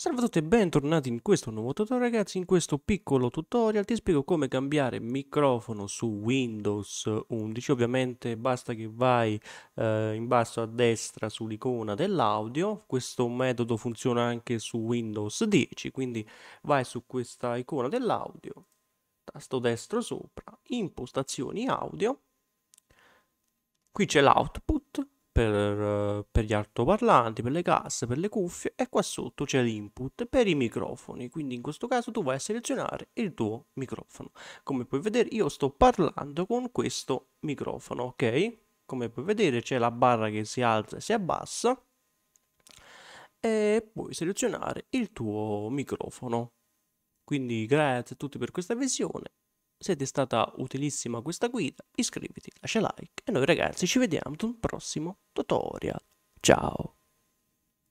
Salve a tutti e bentornati in questo nuovo tutorial ragazzi, in questo piccolo tutorial ti spiego come cambiare microfono su Windows 11, ovviamente basta che vai eh, in basso a destra sull'icona dell'audio, questo metodo funziona anche su Windows 10, quindi vai su questa icona dell'audio, tasto destro sopra, impostazioni audio, qui c'è l'output per, eh, per gli altoparlanti, per le casse, per le cuffie e qua sotto c'è l'input per i microfoni, quindi in questo caso tu vai a selezionare il tuo microfono. Come puoi vedere io sto parlando con questo microfono, ok? Come puoi vedere c'è la barra che si alza e si abbassa e puoi selezionare il tuo microfono. Quindi grazie a tutti per questa visione se ti è stata utilissima questa guida iscriviti, lascia like e noi ragazzi ci vediamo ad un prossimo tutorial. Ciao!